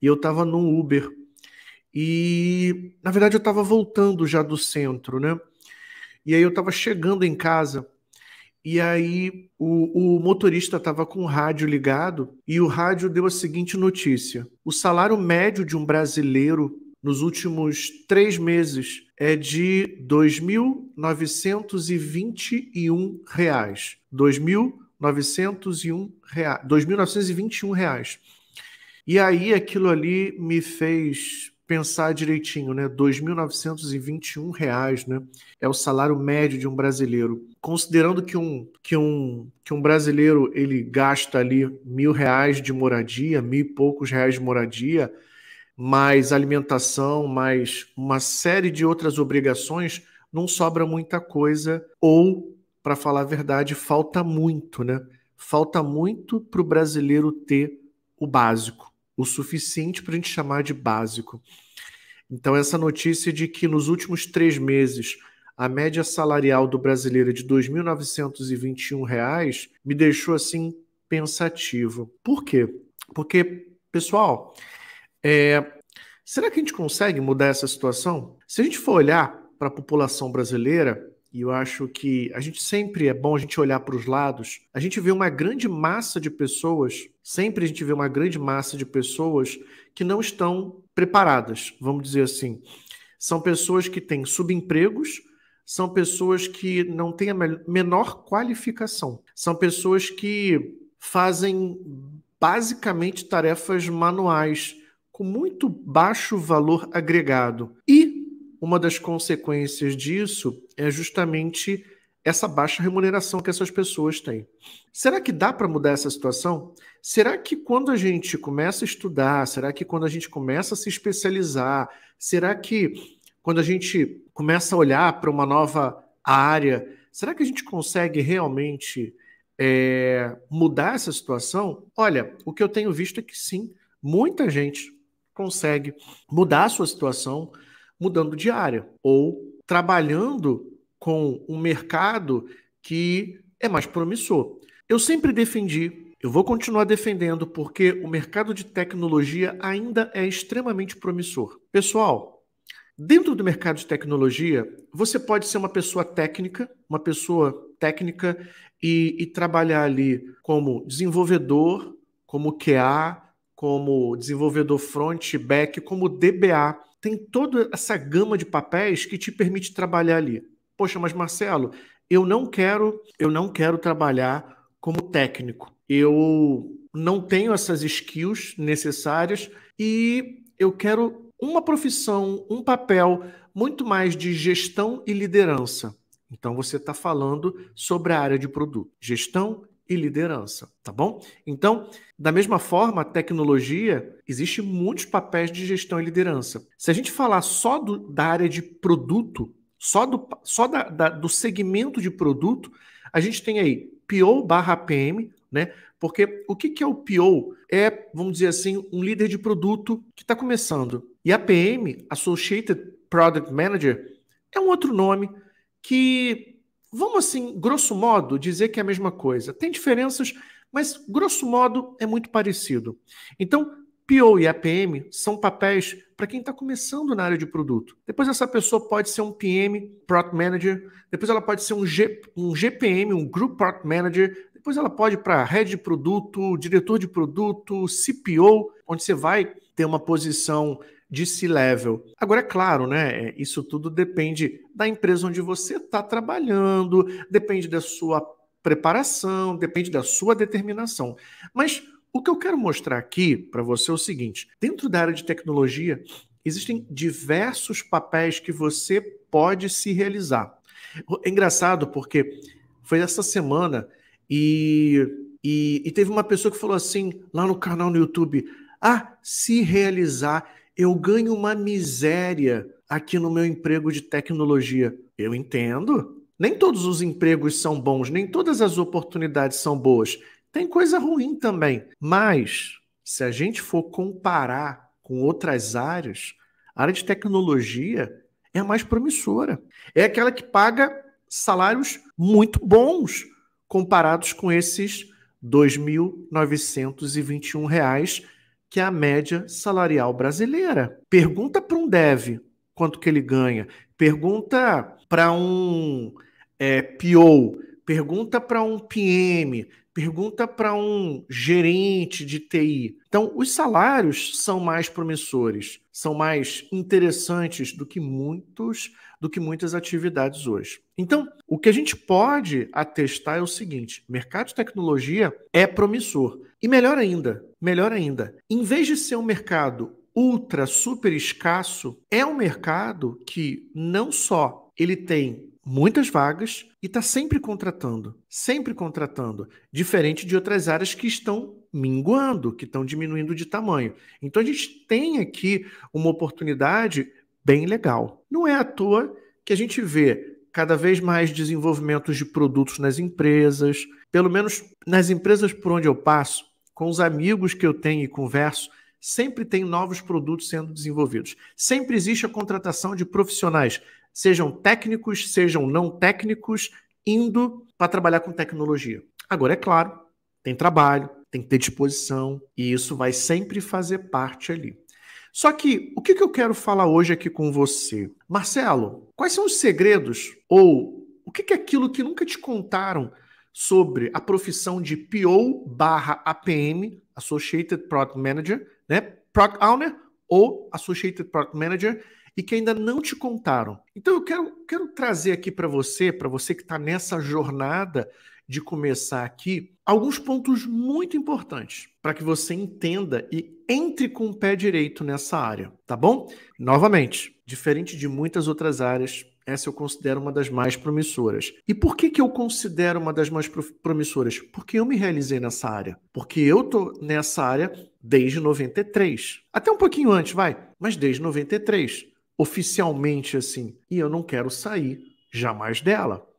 E eu estava no Uber. E, na verdade, eu estava voltando já do centro, né? E aí eu estava chegando em casa. E aí o, o motorista estava com o rádio ligado e o rádio deu a seguinte notícia: o salário médio de um brasileiro nos últimos três meses é de R$ 2.921. R$ 2.921. E aí aquilo ali me fez pensar direitinho, né? R$ 2.921 reais, né? É o salário médio de um brasileiro. Considerando que um, que um, que um brasileiro ele gasta ali mil reais de moradia, mil e poucos reais de moradia, mais alimentação, mais uma série de outras obrigações, não sobra muita coisa. Ou, para falar a verdade, falta muito, né? Falta muito para o brasileiro ter o básico o suficiente para a gente chamar de básico. Então, essa notícia de que nos últimos três meses a média salarial do brasileiro é de R$ 2.921 me deixou assim pensativo. Por quê? Porque, pessoal, é... será que a gente consegue mudar essa situação? Se a gente for olhar para a população brasileira, e eu acho que a gente sempre é bom a gente olhar para os lados. A gente vê uma grande massa de pessoas, sempre a gente vê uma grande massa de pessoas que não estão preparadas, vamos dizer assim. São pessoas que têm subempregos, são pessoas que não têm a menor qualificação, são pessoas que fazem basicamente tarefas manuais com muito baixo valor agregado. E uma das consequências disso é justamente essa baixa remuneração que essas pessoas têm. Será que dá para mudar essa situação? Será que quando a gente começa a estudar, será que quando a gente começa a se especializar, será que quando a gente começa a olhar para uma nova área, será que a gente consegue realmente é, mudar essa situação? Olha, o que eu tenho visto é que sim, muita gente consegue mudar a sua situação, mudando de área ou trabalhando com um mercado que é mais promissor. Eu sempre defendi, eu vou continuar defendendo, porque o mercado de tecnologia ainda é extremamente promissor. Pessoal, dentro do mercado de tecnologia, você pode ser uma pessoa técnica, uma pessoa técnica e, e trabalhar ali como desenvolvedor, como QA, como desenvolvedor front, back, como DBA tem toda essa gama de papéis que te permite trabalhar ali. Poxa, mas Marcelo, eu não quero, eu não quero trabalhar como técnico. Eu não tenho essas skills necessárias e eu quero uma profissão, um papel muito mais de gestão e liderança. Então você está falando sobre a área de produto, gestão e liderança, tá bom? Então, da mesma forma, a tecnologia existe muitos papéis de gestão e liderança. Se a gente falar só do, da área de produto, só do, só da, da, do segmento de produto, a gente tem aí PO barra PM, né? Porque o que, que é o PO? É, vamos dizer assim, um líder de produto que está começando. E a PM, Associated Product Manager, é um outro nome que vamos assim, grosso modo, dizer que é a mesma coisa. Tem diferenças, mas grosso modo é muito parecido. Então, PO e APM são papéis para quem está começando na área de produto. Depois essa pessoa pode ser um PM, Product Manager, depois ela pode ser um, G, um GPM, um Group Product Manager, depois ela pode ir para Head de Produto, Diretor de Produto, CPO, onde você vai ter uma posição de C-level. Agora, é claro, né? É, isso tudo depende da empresa onde você está trabalhando, depende da sua preparação, depende da sua determinação. Mas o que eu quero mostrar aqui para você é o seguinte: dentro da área de tecnologia, existem diversos papéis que você pode se realizar. É engraçado porque foi essa semana e, e, e teve uma pessoa que falou assim lá no canal no YouTube: ah, se realizar eu ganho uma miséria aqui no meu emprego de tecnologia. Eu entendo. Nem todos os empregos são bons, nem todas as oportunidades são boas. Tem coisa ruim também. Mas, se a gente for comparar com outras áreas, a área de tecnologia é a mais promissora. É aquela que paga salários muito bons comparados com esses R$ 2.921 que é a média salarial brasileira. Pergunta para um dev quanto que ele ganha. Pergunta para um é, PO pergunta para um PM, pergunta para um gerente de TI. Então, os salários são mais promissores, são mais interessantes do que muitos, do que muitas atividades hoje. Então, o que a gente pode atestar é o seguinte: mercado de tecnologia é promissor. E melhor ainda, melhor ainda, em vez de ser um mercado ultra super escasso, é um mercado que não só ele tem muitas vagas e está sempre contratando, sempre contratando, diferente de outras áreas que estão minguando, que estão diminuindo de tamanho. Então a gente tem aqui uma oportunidade bem legal. Não é à toa que a gente vê cada vez mais desenvolvimentos de produtos nas empresas, pelo menos nas empresas por onde eu passo, com os amigos que eu tenho e converso, sempre tem novos produtos sendo desenvolvidos. Sempre existe a contratação de profissionais, sejam técnicos, sejam não técnicos, indo para trabalhar com tecnologia. Agora, é claro, tem trabalho, tem que ter disposição, e isso vai sempre fazer parte ali. Só que o que, eu quero falar hoje aqui com você? Marcelo, quais são os segredos ou o que, que é aquilo que nunca te contaram sobre a profissão de PO barra APM, Associated Product Manager, né? Product Owner ou Associated Product Manager e que ainda não te contaram. Então eu quero, quero trazer aqui para você, para você que está nessa jornada de começar aqui, alguns pontos muito importantes para que você entenda e entre com o pé direito nessa área, tá bom? Novamente, diferente de muitas outras áreas, essa eu considero uma das mais promissoras. E por que, que eu considero uma das mais promissoras? Porque eu me realizei nessa área. Porque eu tô nessa área desde 93. Até um pouquinho antes, vai, mas desde 93. Oficialmente assim. E eu não quero sair jamais dela.